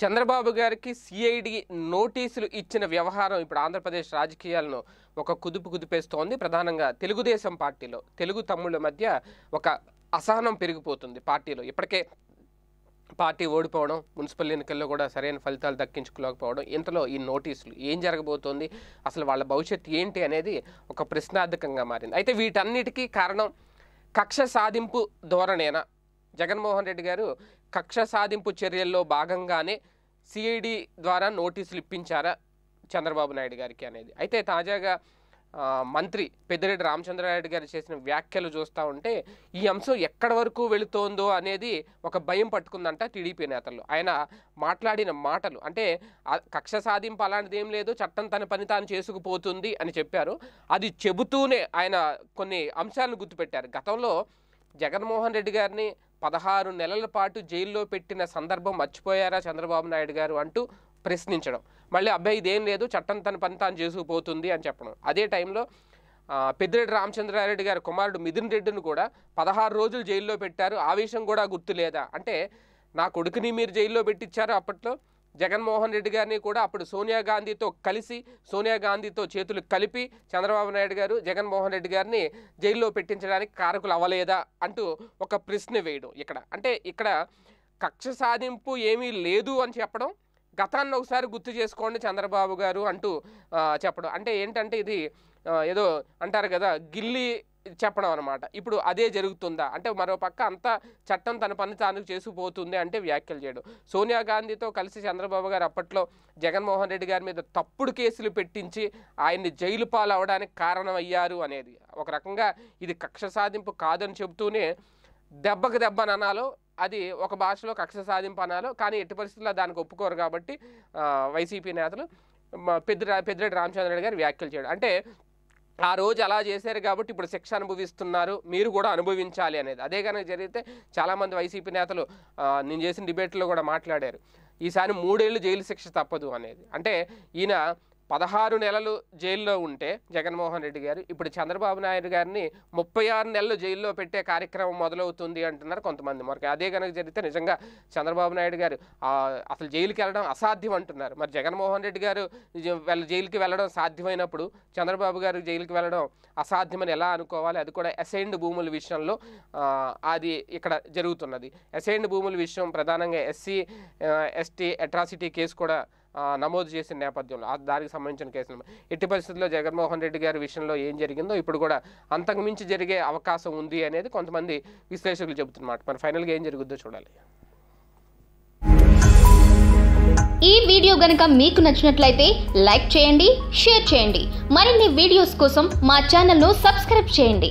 చంద్రబాబు గారికి సిఐడి నోటీసులు ఇచ్చిన వ్యవహారం ఇప్పుడు ఆంధ్రప్రదేశ్ రాజకీయాలను ఒక కుదుపు కుదిపేస్తోంది ప్రధానంగా తెలుగుదేశం పార్టీలో తెలుగు తమ్ముళ్ళ మధ్య ఒక అసహనం పెరిగిపోతుంది పార్టీలో ఇప్పటికే పార్టీ ఓడిపోవడం మున్సిపల్ ఎన్నికల్లో కూడా సరైన ఫలితాలు దక్కించుకోలేకపోవడం ఇంతలో ఈ నోటీసులు ఏం జరగబోతోంది అసలు వాళ్ళ భవిష్యత్తు ఏంటి అనేది ఒక ప్రశ్నార్థకంగా మారింది అయితే వీటన్నిటికీ కారణం కక్ష సాధింపు ధోరణేనా జగన్మోహన్ రెడ్డి గారు కక్ష సాధింపు చర్యల్లో భాగంగానే సిఐడి ద్వారా నోటీసులు ఇప్పించారా చంద్రబాబు నాయుడు గారికి అనేది అయితే తాజాగా మంత్రి పెద్దిరెడ్డి రామచంద్రారెడ్డి గారు చేసిన వ్యాఖ్యలు చూస్తూ ఉంటే ఈ అంశం ఎక్కడి వరకు వెళుతోందో అనేది ఒక భయం పట్టుకుందంట టీడీపీ నేతలు ఆయన మాట్లాడిన మాటలు అంటే కక్ష సాధింపు అలాంటిది ఏం లేదు చట్టం తన పని తాను చేసుకుపోతుంది అని చెప్పారు అది చెబుతూనే ఆయన కొన్ని అంశాలను గుర్తుపెట్టారు గతంలో జగన్మోహన్ రెడ్డి గారిని పదహారు నెలల పాటు జైల్లో పెట్టిన సందర్భం మర్చిపోయారా చంద్రబాబు నాయుడు గారు అంటూ ప్రశ్నించడం మళ్ళీ అబ్బాయి ఇదేం లేదు చట్టం తన పని తాను చేసుకుపోతుంది అని చెప్పడం అదే టైంలో పెద్దిరెడ్డి రామచంద్రారెడ్డి గారి కుమారుడు మిథున్ రెడ్డిని కూడా పదహారు రోజులు జైల్లో పెట్టారు ఆ కూడా గుర్తులేదా అంటే నా కొడుకుని మీరు జైల్లో పెట్టించారు అప్పట్లో జగన్మోహన్ రెడ్డి గారిని కూడా అప్పుడు సోనియా గాంధీతో కలిసి సోనియా గాంధీతో చేతులు కలిపి చంద్రబాబు నాయుడు గారు జగన్మోహన్ రెడ్డి గారిని జైల్లో పెట్టించడానికి కారకులు అవ్వలేదా అంటూ ఒక ప్రశ్న వేయడం ఇక్కడ అంటే ఇక్కడ కక్ష సాధింపు ఏమీ లేదు అని చెప్పడం గతాన్ని ఒకసారి గుర్తు చేసుకోండి చంద్రబాబు గారు అంటూ చెప్పడం అంటే ఏంటంటే ఇది ఏదో అంటారు కదా గిల్లి చెప్పడం అనమాట ఇప్పుడు అదే జరుగుతుందా అంటే మరో పక్క అంతా చట్టం తన పని తాను చేసుకుపోతుంది అంటే వ్యాఖ్యలు చేయడం సోనియా గాంధీతో కలిసి చంద్రబాబు గారు అప్పట్లో జగన్మోహన్ రెడ్డి గారి మీద తప్పుడు కేసులు పెట్టించి ఆయన్ని జైలు పాలు కారణమయ్యారు అనేది ఒక రకంగా ఇది కక్ష సాధింపు కాదని చెబుతూనే దెబ్బకు దెబ్బ అనాలో అది ఒక భాషలో కక్ష సాధింపు అనాలో కానీ ఎట్టి పరిస్థితుల్లో దానికి ఒప్పుకోరు కాబట్టి వైసీపీ నేతలు పెద్ద పెద్దిరెడ్డి రామచంద్రరెడ్డి గారు వ్యాఖ్యలు చేయడం అంటే ఆ రోజు అలా చేశారు కాబట్టి ఇప్పుడు శిక్ష అనుభవిస్తున్నారు మీరు కూడా అనుభవించాలి అనేది అదే కనుక జరిగితే చాలామంది వైసీపీ నేతలు నేను చేసిన డిబేట్లో కూడా మాట్లాడారు ఈసారి మూడేళ్ళు జైలు శిక్ష తప్పదు అనేది అంటే ఈయన పదహారు నెలలు జైల్లో ఉంటే జగన్మోహన్ రెడ్డి గారు ఇప్పుడు చంద్రబాబు నాయుడు గారిని ముప్పై ఆరు నెలలు జైల్లో పెట్టే కార్యక్రమం మొదలవుతుంది అంటున్నారు కొంతమంది మరి అదే కనుక జరిగితే నిజంగా చంద్రబాబు నాయుడు గారు అసలు జైలుకి వెళ్ళడం అసాధ్యం అంటున్నారు మరి జగన్మోహన్ రెడ్డి గారు జైలుకి వెళ్ళడం సాధ్యమైనప్పుడు చంద్రబాబు గారు జైలుకి వెళ్ళడం అసాధ్యమని ఎలా అనుకోవాలి అది కూడా అసైన్డ్ భూముల విషయంలో అది ఇక్కడ జరుగుతున్నది అసైన్డ్ భూముల విషయం ప్రధానంగా ఎస్సీ ఎస్టీ అట్రాసిటీ కేసు కూడా నమోదు చేసిన నేపథ్యంలో దానికి సంబంధించిన కేసులు ఎట్టి పరిస్థితుల్లో జగన్మోహన్ రెడ్డి గారి విషయంలో ఏం జరిగిందో ఇప్పుడు కూడా అంతకుమించి జరిగే అవకాశం ఉంది అనేది కొంతమంది విశ్లేషకులు చెబుతున్నమాట మరి ఫైనల్గా ఏం జరుగుద్దో చూడాలి ఈ వీడియో గనక మీకు నచ్చినట్లయితే లైక్ చేయండి షేర్ చేయండి మరిన్ని వీడియోస్ కోసం మా ఛానల్ను సబ్స్క్రైబ్ చేయండి